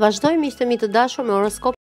Vazhdojmë i mi të dashur me horoskop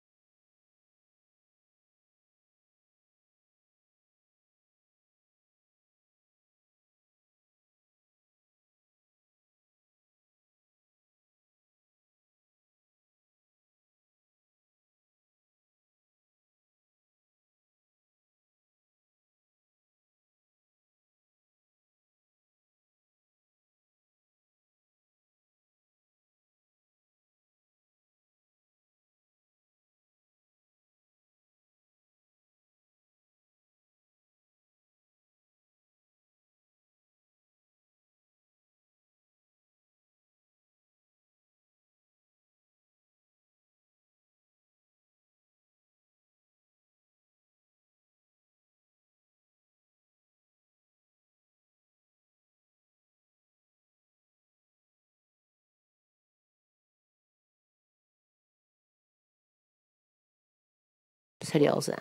serioze.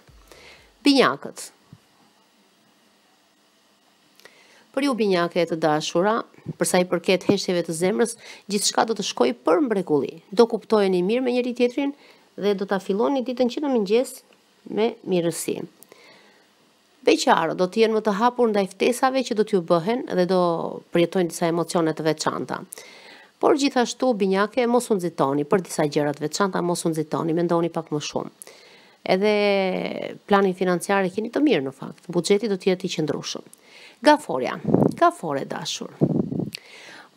Binjakët. Për ju binjakët e të dashura, përsa i përket heshtjeve të zemrës, gjithë shka do të shkoj për mbrekuli. Do kuptojnë i mirë me njëri tjetrin dhe do të filon një ditën që në mëngjes me mirësi. Beqarë do t'jenë më të hapur nda iftesave që do t'ju bëhen dhe do përjetojnë disa emocionet të veçanta. Por gjithashtu, binjake, mos unë zitoni, për disa gjërat veçanta, mos unë zitoni, me ndoni pak më shumë edhe planin financiar e keni të mirë në fakt, buxheti do të jetë i qëndrueshëm. Gaforja, gafore dashur.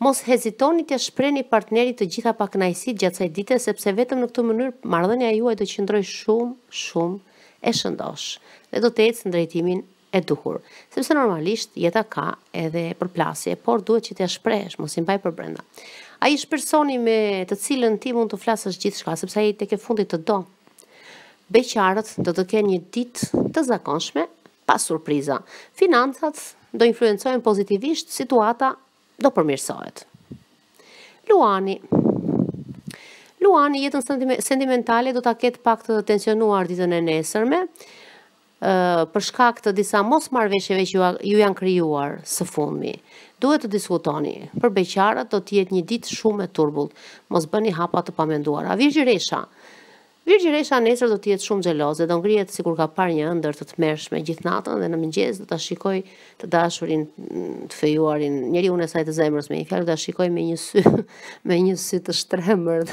Mos hezitoni të shprehni partnerit të gjitha pakënaqësitë gjatë saj dite sepse vetëm në këtë mënyrë marrëdhënia juaj do të qëndrojë shumë, shumë e shëndosh dhe do të ecë në drejtimin e duhur. Sepse normalisht jeta ka edhe përplasje, por duhet që të shprehësh, mos i mbaj për brenda. Ai është personi me të cilën ti mund të flasësh gjithçka, sepse ai tek e fundit të do beqarët do të kenë një ditë të zakonshme pa surpriza. Financat do influencojnë pozitivisht, situata do përmirësohet. Luani. Luani jetën sentimentale do ta ketë pak të tensionuar ditën e nesërme, për shkak të disa mos marrveshjeve që ju janë krijuar së fundmi. Duhet të diskutoni. Për beqarët do të jetë një ditë shumë e turbullt. Mos bëni hapa të pamenduara. Gjiresha. Virgjëresha nesër do të jetë shumë xheloze, do ngrihet sikur ka parë një ëndër të tmerrshme gjithë natën dhe në mëngjes do ta shikoj të dashurin mm, të fejuarin, njeriu e saj të zemrës me një fjalë do ta shikoj me një sy, me një sy të shtrembur.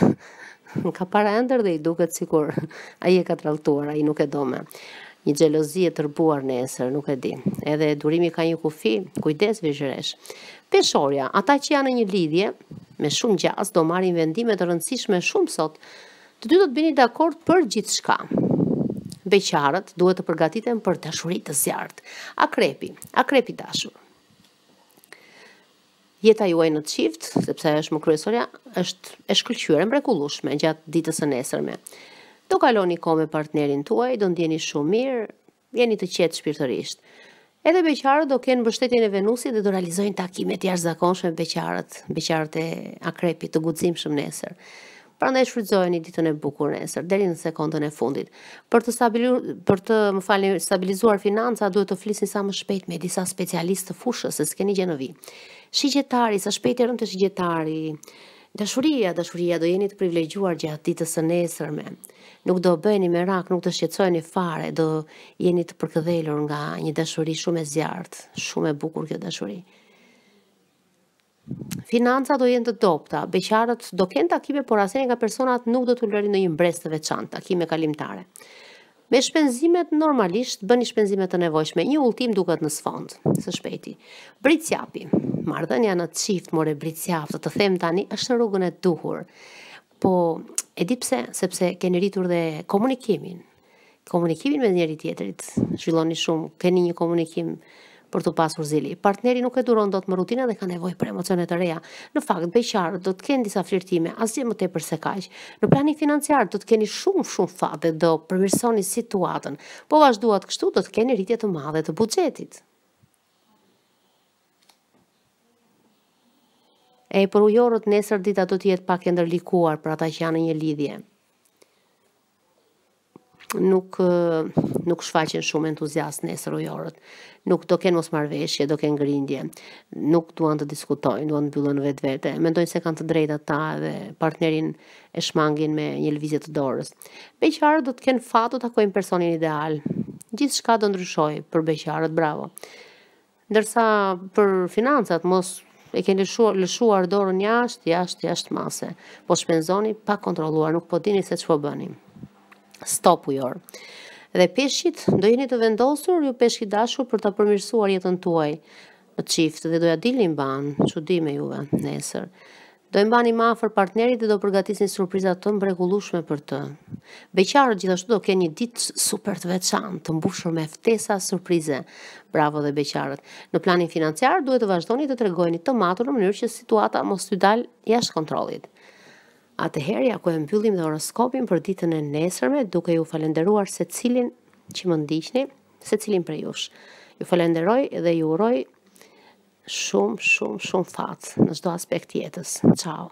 Ka parë ëndër dhe i duket sikur ai e ka tradhtuar, ai nuk e do më. Një xhelozi e tërbuar nesër, nuk e di. Edhe durimi ka një kufi, kujdes Virgjiresh. Peshorja, ata që janë në një lidhje me shumë gjas do marrin vendime të rëndësishme shumë sot, të dy do të bini dakord për gjithë shka. Beqarët duhet të përgatitem për tashurit të zjartë. Akrepi, akrepi dashur. Jeta juaj në të qift, sepse është më kryesoria, është e shkëllqyre mbre kullushme, gjatë ditës e nesërme. Do kaloni ko me partnerin të uaj, do ndjeni shumë mirë, jeni të qetë shpirtërisht. Edhe beqarët do kënë bështetjen e venusi dhe do realizojnë takimet jashtë zakonshme beqarët, beqarët e akrepi të gudzim shumë nesër. Pra ndaj shfrytëzojë ditën e bukur në esër, deri në sekundën e fundit. Për të stabiluar, për të më falni, stabilizuar financa duhet të flisni sa më shpejt me disa specialistë të fushës se s'keni gjë vi. Shigjetari, sa shpejt e rënë të shigjetari. Dashuria, dashuria do jeni të privilegjuar gjatë ditës së nesërme. Nuk do bëheni merak, nuk do shqetësoheni fare, do jeni të përkëdhelur nga një dashuri shumë e zjarrt, shumë e bukur kjo dashuri. Financa do jenë të dopta, beqarët do kënë takime, por asenje nga personat nuk do të lërinë në një mbres të veçantë, takime kalimtare. Me shpenzimet normalisht bëni shpenzimet të nevojshme. Një ultim duket në sfond, së shpeti. Britsjapi, mardhenja në qift, more britsjap, të të them tani, është në rrugën e duhur. Po, e di pse, sepse keni rritur dhe komunikimin. Komunikimin me njëri tjetërit, zhvilloni shumë, keni një komunikim për të pasur zili. Partneri nuk e duron do të më rutina dhe ka nevoj për emocionet të reja. Në fakt, beqarë do të keni disa flirtime, asje më te për se kajqë. Në planin financiar do të keni shumë shumë fat dhe do përmirësoni situatën, po vazhduat kështu do të keni rritje të madhe të bugjetit. E për ujorët nesër dita do tjetë pak e ndërlikuar për ata që janë një lidhje nuk nuk shfaqen shumë entuziast nesër ujorët. Nuk do kenë mos marveshje, do kenë grindje. Nuk duan të diskutojnë, duan të bëllën vetë vete. Mendojnë se kanë të drejta ta dhe partnerin e shmangin me një lëvizje të dorës. Beqarët do të kenë fatu të akojnë personin ideal. Gjithë shka do ndryshoj për beqarët, bravo. Ndërsa për financat, mos e keni lëshuar, lëshuar dorën jashtë, jashtë, jashtë mase. Po shpenzoni pa kontroluar, nuk po dini se që bëni u jorë, Dhe peshqit, do jeni të vendosur, ju peshqit dashur për të përmirësuar jetën tuaj në qift, dhe doja dilin banë, që di me juve nesër. Do e mba një mafër partnerit dhe do përgatis një surprizat të mbregullushme për të. Beqarë gjithashtu do keni një ditë super të veçanë, të mbushur me ftesa surprize. Bravo dhe beqarët. Në planin financiar, duhet të vazhdoni të tregojni të matur në mënyrë që situata mos të dalë jashtë kontrolit. A të herja ku e mbyllim dhe horoskopin për ditën e nesërme, duke ju falenderuar se cilin që më ndihni, se cilin për jush. Ju falenderoj dhe ju uroj shumë, shumë, shumë fatë në shdo aspekt jetës. Ciao!